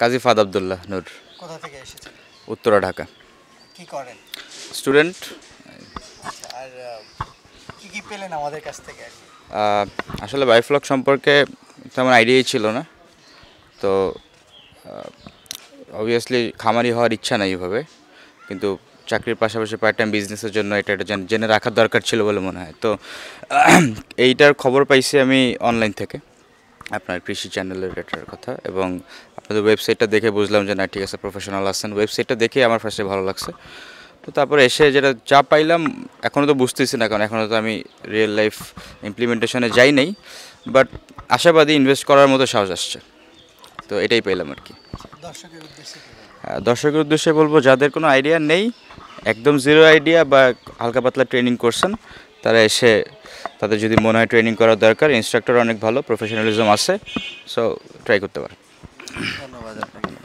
কাজী ফাদ আবদুল্লাহ নূর কোথা থেকে এসেছেন উত্তরা ঢাকা কি করেন স্টুডেন্ট আচ্ছা, আর কি কি পেলেন আমাদের কাছ থেকে আসলে বায়োফ্লক সম্পর্কে তেমন আইডিয়াই ছিল না তো অবভিয়াসলি খামারি হওয়ার ইচ্ছা নাই এভাবে কিন্তু চাকরির পাশাপাশি পার্ট টাইম বিজনেসের জন্য এটা এটা জেনে রাখার দরকার ছিল বলে মনে হয় তো এইটার খবর পাইছি আমি অনলাইন থেকে আপনার কৃষি চ্যানেলের এটার কথা এবং কিন্তু ওয়েবসাইটটা দেখে বুঝলাম যে না ঠিক আছে প্রফেশনাল আসছেন ওয়েবসাইটটা দেখে আমার ফার্স্টে ভালো লাগছে তো তারপরে এসে যেটা চা পাইলাম এখনও তো বুঝতেছি না কারণ এখনও তো আমি রিয়েল লাইফ ইমপ্লিমেন্টেশনে যাই নাই বাট আশাবাদী ইনভেস্ট করার মতো সাহস আসছে তো এটাই পাইলাম আর কি দর্শকের উদ্দেশ্যে বলবো যাদের কোনো আইডিয়া নেই একদম জিরো আইডিয়া বা হালকা পাতলা ট্রেনিং করছেন তারা এসে তাদের যদি মনে হয় ট্রেনিং করার দরকার ইনস্ট্রাক্টর অনেক ভালো প্রফেশনালিজম আছে সো ট্রাই করতে পারেন ধন্যবাদ আপনাকে